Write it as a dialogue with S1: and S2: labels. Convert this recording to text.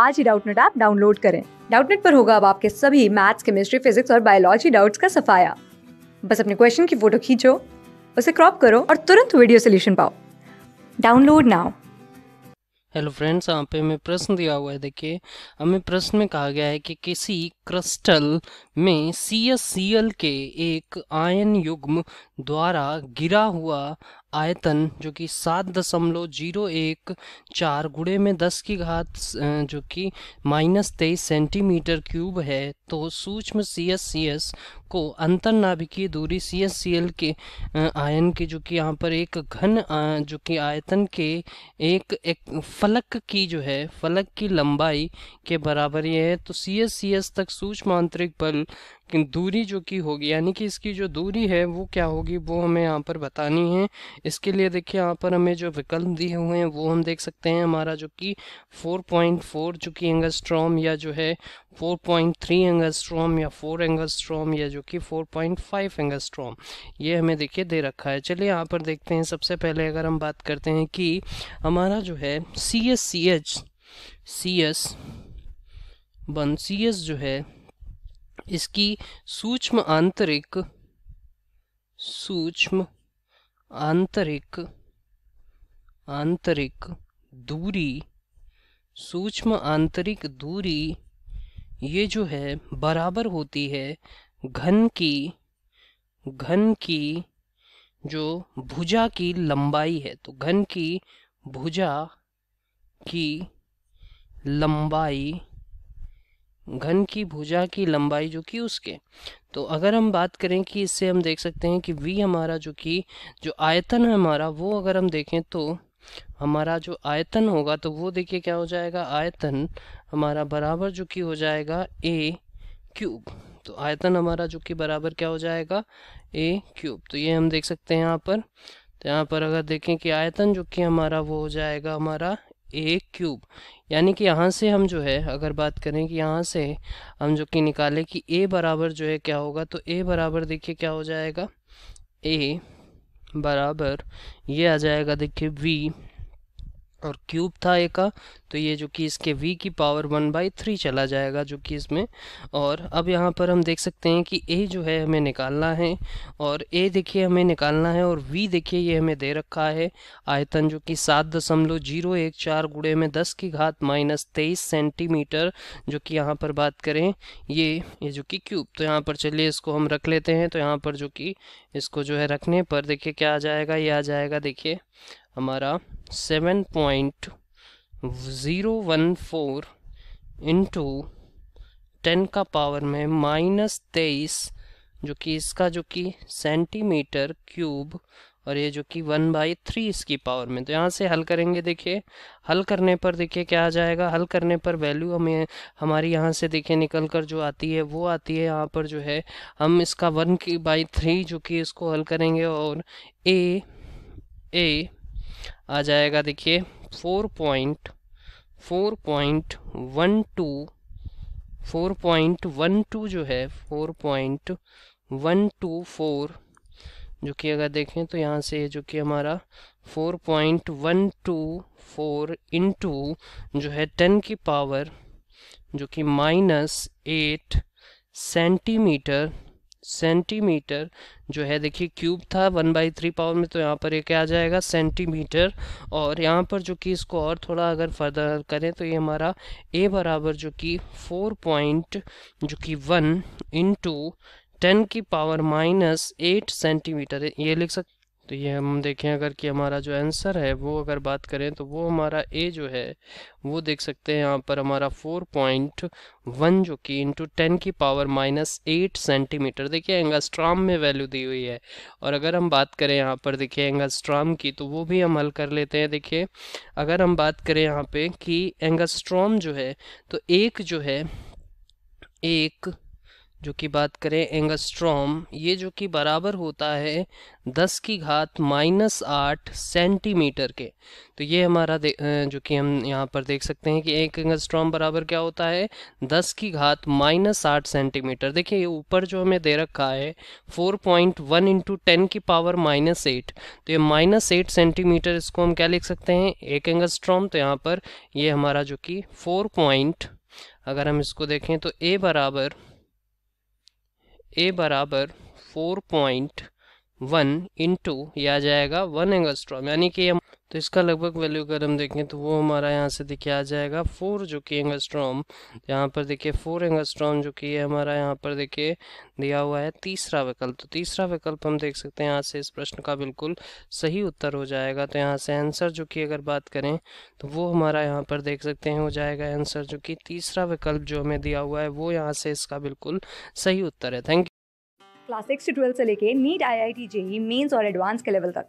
S1: आज ही Doubtnut app download करें डाउटनेट पर होगा अब आपके सभी मैथ्स केमिस्ट्री फिजिक्स और बायोलॉजी डाउट्स का सफाया बस अपने क्वेश्चन की फोटो खींचो उसे क्रॉप करो और तुरंत वीडियो सोल्यूशन पाओ डाउनलोड नाउ हेलो फ्रेंड्स यहाँ पे हमें प्रश्न दिया हुआ है देखिए हमें प्रश्न में कहा गया है कि किसी क्रिस्टल में सी के एक आयन युग्म द्वारा गिरा हुआ आयतन जो कि सात दशमलव जीरो एक चार गुड़े में दस की घात जो कि माइनस तेईस सेंटीमीटर क्यूब है तो सूक्ष्म सी एस सी एस को नाभिकीय दूरी सी एस सी एल के आयन के जो कि यहाँ पर एक घन जो कि आयतन के एक, एक फलक की जो है फलक की लंबाई के बराबर यह है तो सी एस सी एस तक सूक्ष्म आंतरिक बल दूरी जो कि होगी यानी कि इसकी जो दूरी है वो क्या होगी वो हमें यहाँ पर बतानी है इसके लिए देखिए यहाँ पर हमें जो विकल्प दिए हुए हैं वो हम देख सकते हैं हमारा जो कि 4.4 जो कि एंगस्ट्रॉम या जो है 4.3 एंगस्ट्रॉम या 4 एंगस्ट्रॉम या जो कि 4.5 एंगस्ट्रॉम ये हमें देखिए दे रखा है चलिए यहाँ पर देखते हैं सबसे पहले अगर हम बात करते हैं कि हमारा जो है C S C H C S one C S जो है इसकी सूक्ष्म आंतरिक सूक्ष्म आंतरिक आंतरिक दूरी सूक्ष्म आंतरिक दूरी ये जो है बराबर होती है घन की घन की जो भुजा की लंबाई है तो घन की भुजा की लंबाई घन की भुजा की लंबाई जो कि उसके तो अगर हम बात करें कि इससे हम देख सकते हैं कि v हमारा जो कि जो आयतन है हमारा वो अगर हम देखें तो हमारा जो आयतन होगा तो वो देखिए क्या हो जाएगा आयतन हमारा बराबर जो कि हो जाएगा ए क्यूब तो आयतन हमारा जो कि बराबर क्या हो जाएगा ए क्यूब तो ये हम देख सकते हैं यहाँ पर तो यहाँ पर अगर देखें कि आयतन जो कि हमारा वो हो जाएगा हमारा ए क्यूब यानी कि यहाँ से हम जो है अगर बात करें कि यहाँ से हम जो कि निकालें कि ए बराबर जो है क्या होगा तो ए बराबर देखिए क्या हो जाएगा ए बराबर ये आ जाएगा देखिए वी और क्यूब था ए का तो ये जो कि इसके v की पावर वन बाई थ्री चला जाएगा जो कि इसमें और अब यहाँ पर हम देख सकते हैं कि a जो है हमें निकालना है और a देखिए हमें निकालना है और v देखिए ये हमें दे रखा है आयतन जो कि सात दशमलव जीरो एक चार गुड़े में दस की घात माइनस तेईस सेंटीमीटर जो कि यहाँ पर बात करें ये ये जो कि क्यूब तो यहाँ पर चलिए इसको हम रख लेते हैं तो यहाँ पर जो कि इसको जो है रखने पर देखिए क्या आ जाएगा ये आ जाएगा देखिए हमारा seven point zero one four into ten का पावर में माइनस तेईस जो कि इसका जो कि सेंटीमीटर क्यूब और ये जो कि वन बाई थ्री इसकी पावर में तो यहाँ से हल करेंगे देखिए हल करने पर देखिए क्या आ जाएगा हल करने पर वैल्यू हमें हमारी यहाँ से देखिए निकल कर जो आती है वो आती है यहाँ पर जो है हम इसका वन की बाई थ्री जो कि इसको हल करेंगे और ए ए आ जाएगा देखिए four point four point one two four point one two जो है four point one two four जो कि अगर देखें तो यहाँ से जो कि हमारा four point one two four into जो है टेन की पावर जो कि माइनस एट सेंटीमीटर सेंटीमीटर जो है देखिए क्यूब था वन बाई थ्री पावर में तो यहाँ पर ये क्या आ जाएगा सेंटीमीटर और यहाँ पर जो कि इसको और थोड़ा अगर फर्दर करें तो ये हमारा ए बराबर जो कि फोर पॉइंट जो कि वन इंटू टेन की पावर माइनस एट सेंटीमीटर ये लिख सक तो ये हम देखें अगर कि हमारा जो आंसर है वो अगर बात करें तो वो हमारा ए जो है वो देख सकते हैं यहाँ पर हमारा फोर पॉइंट वन जो कि इंटू टेन की पावर माइनस एट सेंटीमीटर देखिए एंगास्ट्राम में वैल्यू दी हुई है और अगर हम बात करें यहाँ पर देखिए एंगास्ट्राम की तो वो भी हम हल कर लेते हैं देखिए अगर हम बात करें यहाँ पर कि एंगास्ट्राम जो है तो एक जो है एक जो कि बात करें एंगस्ट्रॉम ये जो कि बराबर होता है 10 की घात माइनस आठ सेंटीमीटर के तो ये हमारा जो कि हम यहाँ पर देख सकते हैं कि एक एंगस्ट्रॉम बराबर क्या होता है 10 की घात माइनस आठ सेंटीमीटर देखिए ये ऊपर जो हमें दे रखा है 4.1 पॉइंट वन इंटू टेन की पावर माइनस एट तो ये माइनस एट सेंटीमीटर इसको हम क्या लिख सकते हैं एक एंगस्ट्रॉम तो यहाँ पर ये हमारा जो कि फोर पॉइंट अगर हम इसको देखें तो ए बराबर ए बराबर फोर पॉइंट वन इंटू या आ जाएगा वन एंगस्ट्रॉम यानी कि तो इसका लगभग वैल्यू अगर हम देखें तो वो हमारा यहाँ से देखिए आ जाएगा फोर जो कि एंगस्ट्रॉम तो यहाँ पर देखिए फोर एंगस्ट्रॉम जो कि हमारा यहाँ पर देखिए दिया हुआ है तीसरा विकल्प तो तीसरा विकल्प हम देख सकते हैं यहाँ से इस प्रश्न का बिल्कुल सही उत्तर हो जाएगा तो यहाँ से आंसर जो कि अगर बात करें तो वो हमारा यहाँ पर देख सकते हैं हो जाएगा आंसर जो कि तीसरा विकल्प जो हमें दिया हुआ है वो यहाँ से इसका बिल्कुल सही उत्तर है थैंक यू क्लास सिक्स से लेके NEET I I T JEE mains और एडवांस के लेवल तक